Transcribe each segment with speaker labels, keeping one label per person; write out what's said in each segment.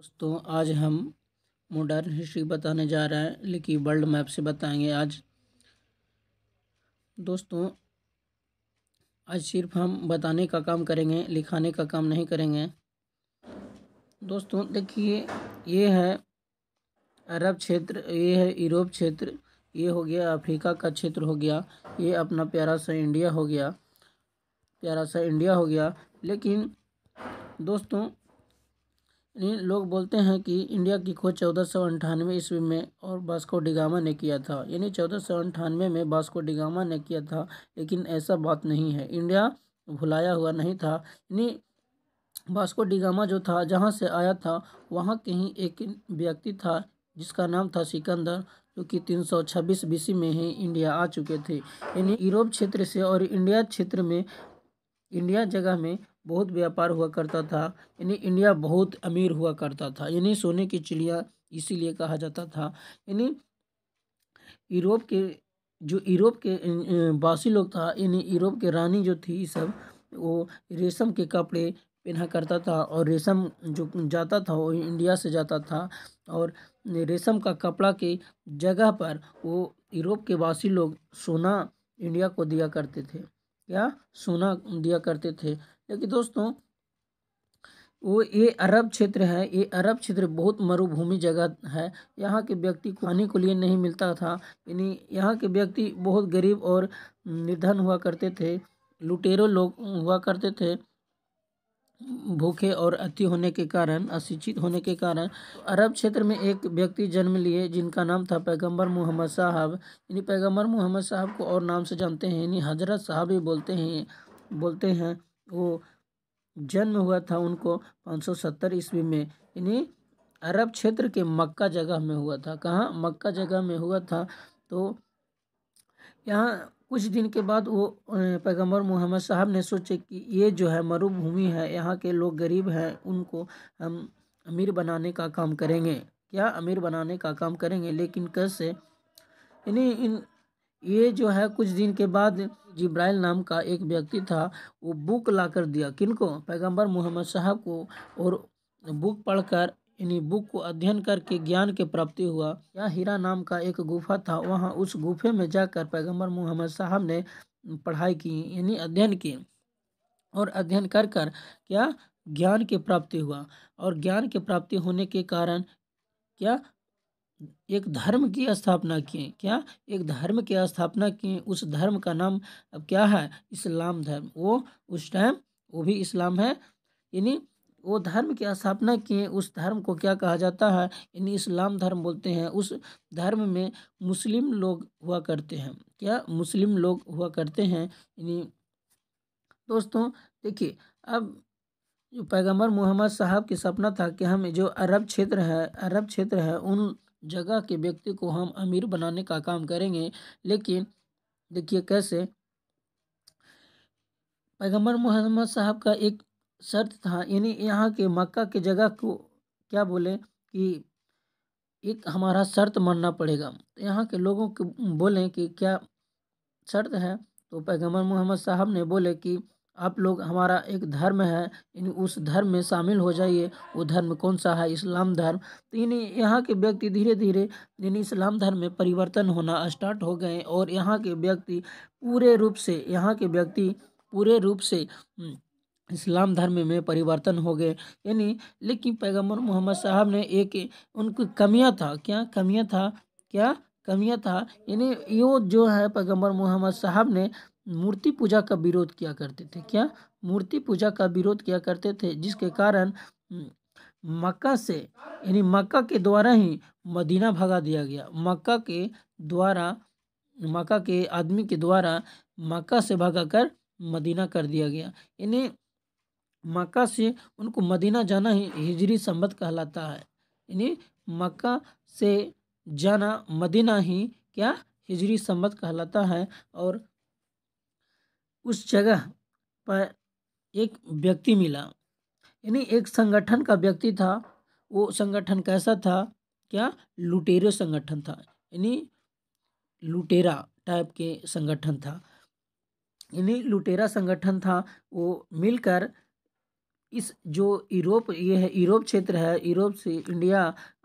Speaker 1: दोस्तों आज हम मॉडर्न हिस्ट्री बताने जा रहे हैं लेकिन वर्ल्ड मैप से बताएंगे आज दोस्तों आज सिर्फ हम बताने का काम करेंगे लिखाने का काम नहीं करेंगे दोस्तों देखिए ये है अरब क्षेत्र ये है यूरोप क्षेत्र ये हो गया अफ्रीका का क्षेत्र हो गया ये अपना प्यारा सा इंडिया हो गया प्यारा सा इंडिया हो गया लेकिन दोस्तों लोग बोलते हैं कि इंडिया की खोज चौदह सौ अंठानवे ईस्वी में और बास्को डिगामा ने किया था यानी चौदह सौ अंठानवे में बास्को डिगामा ने किया था लेकिन ऐसा बात नहीं है इंडिया भुलाया हुआ नहीं था यानी बास्को डिगामा जो था जहाँ से आया था वहाँ के ही एक व्यक्ति था जिसका नाम था सिकंदर जो कि तीन 326 बीसी में ही इंडिया आ चुके थे यानी यूरोप क्षेत्र से और इंडिया क्षेत्र में इंडिया जगह में बहुत व्यापार हुआ करता था यानी इंडिया बहुत अमीर हुआ करता था यानी सोने की चिड़िया इसीलिए कहा जाता था यानी यूरोप के जो यूरोप के बासी लोग था यानी यूरोप के रानी जो थी सब वो रेशम के कपड़े पहना करता था और रेशम जो जाता था वो इंडिया से जाता था और रेशम का कपड़ा के जगह पर वो यूरोप के वासी लोग सोना इंडिया को दिया करते थे क्या सोना दिया करते थे क्योंकि दोस्तों वो ये अरब क्षेत्र है ये अरब क्षेत्र बहुत मरुभूमि जगह है यहाँ के व्यक्ति को खाने को लिए नहीं मिलता था यानी यहाँ के व्यक्ति बहुत गरीब और निर्धन हुआ करते थे लुटेरों लोग हुआ करते थे भूखे और अति होने के कारण अशिक्षित होने के कारण अरब क्षेत्र में एक व्यक्ति जन्म लिए जिनका नाम था पैगंबर मोहम्मद साहब यानी पैगंबर मोहम्मद साहब को और नाम से जानते हैं यानी हजरत साहब ही बोलते हैं बोलते हैं वो जन्म हुआ था उनको 570 ईस्वी में यानी अरब क्षेत्र के मक्का जगह में हुआ था कहाँ मक्का जगह में हुआ था तो यहाँ कुछ दिन के बाद वो पैगंबर मोहम्मद साहब ने सोचे कि ये जो है मरुभूमि है यहाँ के लोग गरीब हैं उनको हम अमीर बनाने का काम करेंगे क्या अमीर बनाने का काम करेंगे लेकिन कैसे यानी इन ये जो है कुछ दिन के बाद जिब्राइल नाम का एक व्यक्ति था वो बुक लाकर दिया किनको पैगंबर मोहम्मद साहब को और बुक पढ़कर इन्हीं बुक को अध्ययन करके ज्ञान के प्राप्ति हुआ यह हीरा नाम का एक गुफा था वहाँ उस गुफे में जाकर पैगंबर मोहम्मद साहब ने पढ़ाई की यानी अध्ययन की और अध्ययन कर कर क्या ज्ञान की प्राप्ति हुआ और ज्ञान की प्राप्ति होने के कारण क्या एक धर्म की स्थापना किए क्या एक धर्म की स्थापना किए उस धर्म का नाम अब क्या है इस्लाम धर्म वो उस टाइम वो भी इस्लाम है यानी वो धर्म की स्थापना किए उस धर्म को क्या कहा जाता है यानी इस्लाम धर्म बोलते हैं उस धर्म में मुस्लिम लोग हुआ करते हैं क्या मुस्लिम लोग हुआ करते हैं यानी दोस्तों देखिए अब जो पैगंबर मोहम्मद साहब की सपना था कि हम जो अरब क्षेत्र है अरब क्षेत्र है उन जगह के व्यक्ति को हम अमीर बनाने का काम करेंगे लेकिन देखिए कैसे पैगम्बर मोहम्मद साहब का एक शर्त था यानी यहाँ के मक्का के जगह को क्या बोले कि एक हमारा शर्त मानना पड़ेगा तो यहाँ के लोगों को बोलें कि क्या शर्त है तो पैगम्बर मोहम्मद साहब ने बोले कि आप लोग हमारा एक धर्म है इन उस धर्म में शामिल हो जाइए वो धर्म कौन सा है इस्लाम धर्म तो इन यहाँ के व्यक्ति धीरे धीरे इन इस्लाम धर्म में परिवर्तन होना स्टार्ट हो गए और यहाँ के व्यक्ति पूरे रूप से यहाँ के व्यक्ति पूरे रूप से हम्म, इस्लाम धर्म में परिवर्तन हो गए यानी लेकिन पैगम्बर मोहम्मद साहब ने एक उनकी कमियाँ था क्या कमियाँ था क्या कमियाँ था यानी यो जो है पैगम्बर मोहम्मद साहब ने मूर्ति पूजा का विरोध किया करते थे क्या मूर्ति पूजा का विरोध किया करते थे जिसके कारण मक्का से यानी मक्का के द्वारा ही मदीना भगा दिया गया मक्का के द्वारा मक्का के आदमी के द्वारा मक्का से भगाकर मदीना कर दिया गया यानी मक्का से उनको मदीना जाना ही हिजरी संबत कहलाता है यानी मक्का से जाना मदीना ही क्या हिजरी संबत कहलाता है और उस जगह पर एक व्यक्ति मिला यानी एक संगठन का व्यक्ति था वो संगठन कैसा था क्या लुटेरे संगठन था यानी लुटेरा टाइप के संगठन था यानी लुटेरा संगठन था वो मिलकर इस जो यूरोप ये है यूरोप क्षेत्र है यूरोप से इंडिया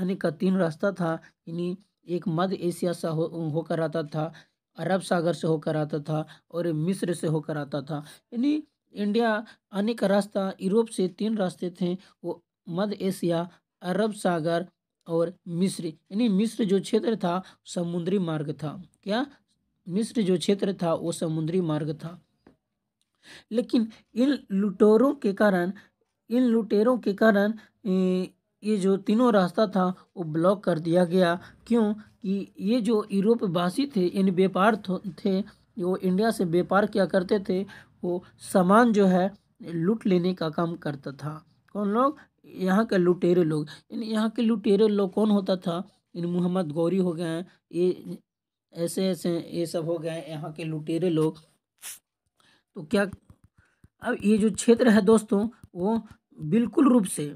Speaker 1: आने का तीन रास्ता था यानी एक मध्य एशिया सा हो होकर आता था अरब सागर से होकर आता था और मिस्र से होकर आता था यानी इंडिया आने का रास्ता यूरोप से तीन रास्ते थे वो मध्य एशिया अरब सागर और मिस्र यानी मिस्र जो क्षेत्र था समुद्री मार्ग था क्या मिस्र जो क्षेत्र था वो समुद्री मार्ग था लेकिन इन लुटेरों के कारण इन लुटेरों के कारण ये जो तीनों रास्ता था वो ब्लॉक कर दिया गया क्यों कि ये जो यूरोप वासी थे इन व्यापार थे वो इंडिया से व्यापार किया करते थे वो सामान जो है लूट लेने का काम करता था कौन लोग यहाँ के लुटेरे लोग इन यहाँ के लुटेरे लोग कौन होता था इन मोहम्मद गौरी हो गए हैं ये ऐसे ऐसे ये सब हो गए हैं यहाँ के लुटेरे लोग तो क्या अब ये जो क्षेत्र है दोस्तों वो बिल्कुल रूप से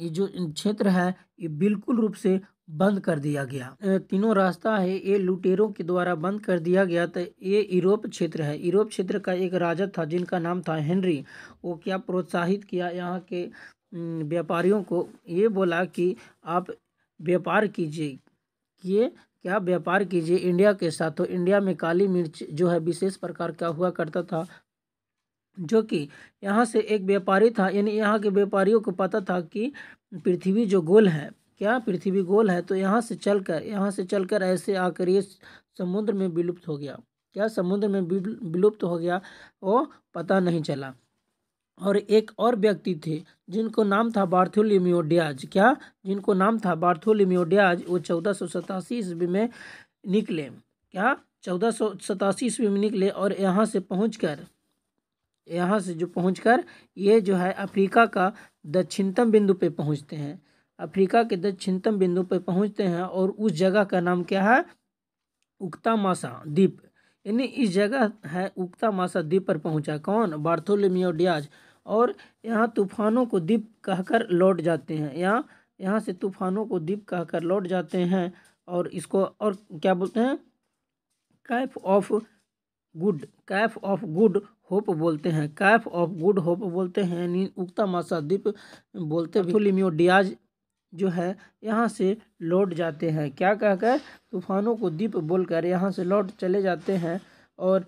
Speaker 1: ये जो क्षेत्र है ये बिल्कुल रूप से बंद कर दिया गया तीनों रास्ता है ये लुटेरों के द्वारा बंद कर दिया गया तो ये यूरोप क्षेत्र है यूरोप क्षेत्र का एक राजा था जिनका नाम था हेनरी वो क्या प्रोत्साहित किया यहाँ के व्यापारियों को ये बोला कि आप व्यापार कीजिए कि क्या व्यापार कीजिए इंडिया के साथ तो इंडिया में काली मिर्च जो है विशेष प्रकार का हुआ करता था जो कि यहाँ से एक व्यापारी था यानी यहाँ के व्यापारियों को पता था कि पृथ्वी जो गोल है क्या पृथ्वी गोल है तो यहाँ से चलकर यहाँ से चलकर ऐसे आकर ये समुद्र में विलुप्त हो गया क्या समुद्र में विलुप्त हो गया वो पता नहीं चला और एक और व्यक्ति थे जिनको नाम था बार्थोलिमियो क्या जिनको नाम था बार्थोलिमियो वो चौदह सौ सतासी ईस्वी में निकले क्या चौदह सौ सतासी ईस्वी में निकले और यहाँ से पहुँच कर यहाँ से जो पहुँच ये जो है अफ्रीका का दक्षिणतम बिंदु पे पहुँचते हैं अफ्रीका के दक्षिणतम बिंदु पे पहुँचते हैं और उस जगह का नाम क्या है उगता मासा द्वीप यानी इस जगह है उगता मासा द्वीप पर पहुंचा कौन बार्थोलोमियो डियाज और यहाँ तूफानों को द्वीप कहकर लौट जाते हैं यहाँ यहाँ से तूफानों को द्वीप कहकर लौट जाते हैं और इसको और क्या बोलते हैं cape of good cape of good hope बोलते हैं कैफ ऑफ गुड होप बोलते हैं उगता मासा द्वीप बोलते लिमियो डियाज जो है यहाँ से लौट जाते हैं क्या कहकर तूफानों को द्वीप बोलकर यहाँ से लौट चले जाते हैं और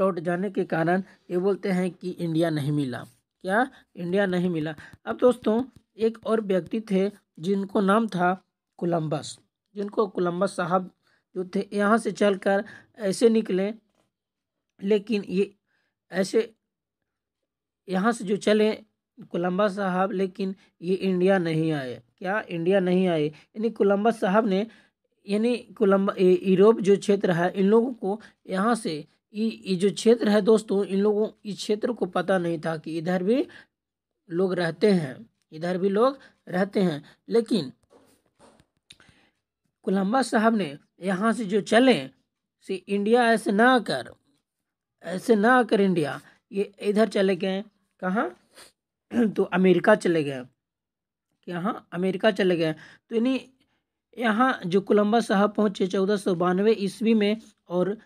Speaker 1: लौट जाने के कारण ये बोलते हैं कि इंडिया नहीं मिला क्या इंडिया नहीं मिला अब दोस्तों एक और व्यक्ति थे जिनको नाम था कोलम्बस जिनको कोलम्बस साहब जो थे यहाँ से चलकर ऐसे निकले लेकिन ये ऐसे यहाँ से जो चले कोलम्बा साहब लेकिन ये इंडिया नहीं आए क्या इंडिया नहीं आए यानी कोलम्बा साहब ने यानी कोलम्बा यूरोप जो क्षेत्र है इन लोगों को यहाँ से ये जो क्षेत्र है दोस्तों इन लोगों इस क्षेत्र को पता नहीं था कि इधर भी लोग रहते हैं इधर भी लोग रहते हैं लेकिन कोलम्बा साहब ने यहाँ से जो चलें से इंडिया ऐसे ना कर ऐसे ना कर इंडिया ये इधर चले गए कहाँ तो अमेरिका चले गए यहाँ अमेरिका चले गए तो इन्हीं यहाँ जो कोलंबस साहब पहुँचे चौदह सौ बानवे ईस्वी में और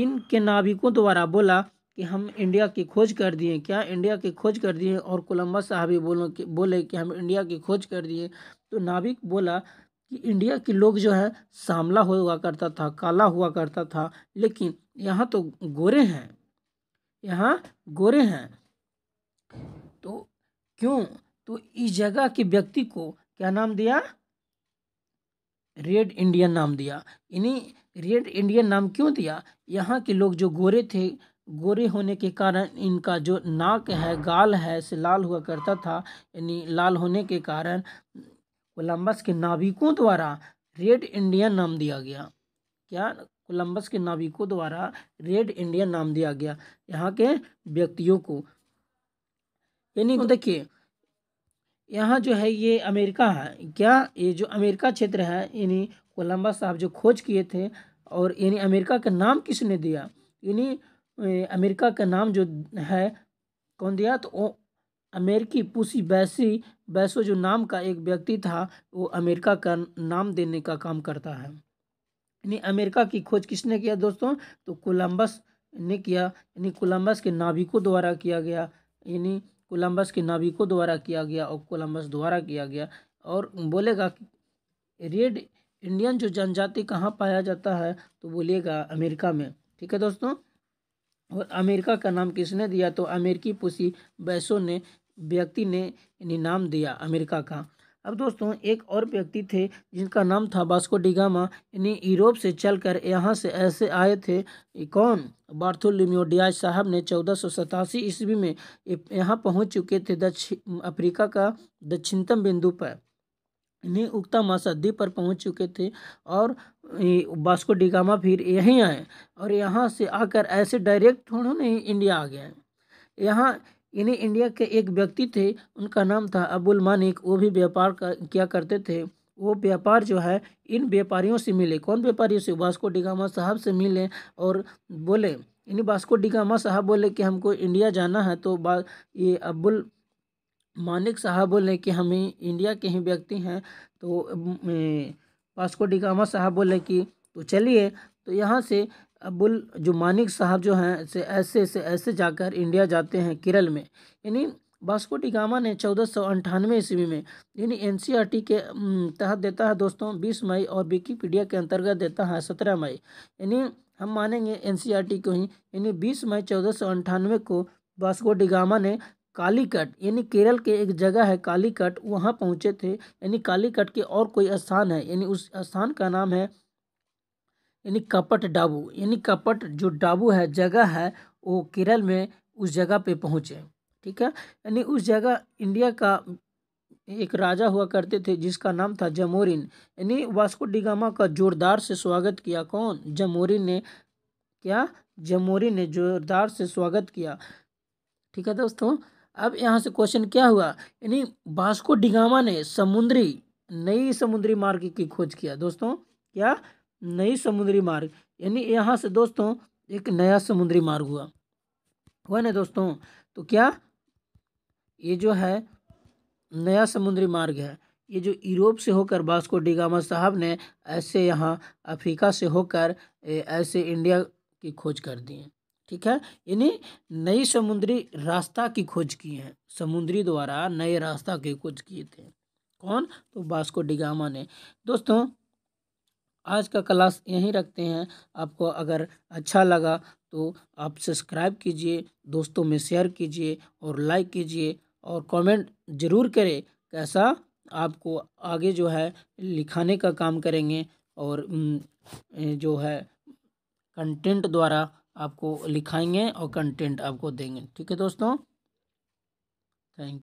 Speaker 1: इनके नाविकों द्वारा बोला कि हम इंडिया की खोज कर दिए क्या इंडिया की खोज कर दिए और कोलंबस साहब बोलो बोले कि हम इंडिया की खोज कर दिए तो नाविक बोला कि इंडिया के लोग जो है सामला हुआ करता था काला हुआ करता था लेकिन यहाँ तो गोरे हैं यहाँ गोरे हैं तो क्यों तो इस जगह के व्यक्ति को क्या नाम दिया रेड इंडियन नाम दिया इन्हीं रेड इंडियन नाम क्यों दिया यहाँ के लोग जो गोरे थे गोरे होने के कारण इनका जो नाक है गाल है से लाल हुआ करता था यानी लाल होने के कारण कोलंबस के नाविकों द्वारा रेड इंडिया नाम दिया गया क्या कोलंबस के नाविकों द्वारा रेड इंडिया नाम दिया गया यहाँ के व्यक्तियों को यानी देखिए यहाँ जो है ये अमेरिका है क्या ये जो अमेरिका क्षेत्र है यानी कोलंबस साहब जो खोज किए थे और यानी अमेरिका का नाम किसने दिया यानी अमेरिका का नाम जो है कौन दिया तो अमेरिकी पुसी बैसी बैसो जो नाम का एक व्यक्ति था वो अमेरिका का नाम देने का काम करता है यानी अमेरिका की खोज किसने किया दोस्तों तो कोलंबस ने किया यानी कोलंबस के नाविकों द्वारा किया गया यानी कोलंबस के नाविकों द्वारा किया गया और कोलंबस द्वारा किया गया और बोलेगा कि रेड इंडियन जो जनजाति कहाँ पाया जाता है तो बोलेगा अमेरिका में ठीक है दोस्तों और अमेरिका का नाम किसने दिया तो अमेरिकी पुसी बैसो ने व्यक्ति ने इन्हें नाम दिया अमेरिका का अब दोस्तों एक और व्यक्ति थे जिनका नाम था बास्को डिगामा इन्हें यूरोप से चलकर यहाँ से ऐसे आए थे कौन बार्थोलिमियो डियाज साहब ने चौदह सौ सतासी ईस्वी में यहाँ पहुँच चुके थे दक्षिण अफ्रीका का दक्षिणतम बिंदु पर इन्हें उगता मासा द्वीप पर पहुंच चुके थे और बास्को डिगामा फिर यहीं आए और यहाँ से आकर ऐसे डायरेक्ट उन्होंने इंडिया आ गए यहाँ इन्हें इंडिया के एक व्यक्ति थे उनका नाम था अबुल मानिक वो भी व्यापार किया करते थे वो व्यापार जो है इन व्यापारियों से मिले कौन व्यापारियों से वास्को डिगामा साहब से मिले और बोले इन्हें वास्को डिगामा साहब बोले कि हमको इंडिया जाना है तो बा ये अबुल मानिक साहब बोले कि हमें इंडिया के ही व्यक्ति हैं तो वास्को डिगामा साहब बोले कि तो चलिए तो यहाँ से अबुल मानिक साहब जो हैं से ऐसे से ऐसे जाकर इंडिया जाते हैं केरल में यानी बास्को टिकामा ने चौदह सौ अंठानवे ईस्वी में यानी एन के तहत देता है दोस्तों बीस मई और विकीपीडिया के अंतर्गत देता है सत्रह मई यानी हम मानेंगे एन को ही यानी बीस मई चौदह सौ अंठानवे को बास्को डिगामा ने कालीकट यानी केरल के एक जगह है कालीकट वहाँ पहुँचे थे यानी कालीकट के और कोई स्थान है यानी उस स्थान का नाम है यानी कपट डाबू यानी कपट जो डाबू है जगह है वो केरल में उस जगह पे पहुँचे ठीक है यानी उस जगह इंडिया का एक राजा हुआ करते थे जिसका नाम था जमोरिन यानी वास्को डिगामा का जोरदार से स्वागत किया कौन जमोरिन ने क्या जमोरिन ने जोरदार से स्वागत किया ठीक है दोस्तों अब यहाँ से क्वेश्चन क्या हुआ यानी वास्को डिगामा ने समुद्री नई समुद्री मार्ग की खोज किया दोस्तों क्या नई समुद्री मार्ग यानी यहाँ से दोस्तों एक नया समुद्री मार्ग हुआ हुआ ना दोस्तों तो क्या ये जो है नया समुद्री मार्ग है ये जो यूरोप से होकर बास्को डिगामा साहब ने ऐसे यहाँ अफ्रीका से होकर ऐसे इंडिया की खोज कर दी है ठीक है यानी नई समुद्री रास्ता की खोज की है समुद्री द्वारा नए रास्ता की खोज किए थे कौन तो बास्को डिगामा ने दोस्तों आज का क्लास यहीं रखते हैं आपको अगर अच्छा लगा तो आप सब्सक्राइब कीजिए दोस्तों में शेयर कीजिए और लाइक कीजिए और कमेंट ज़रूर करें कैसा आपको आगे जो है लिखाने का काम करेंगे और जो है कंटेंट द्वारा आपको लिखाएंगे और कंटेंट आपको देंगे ठीक है दोस्तों थैंक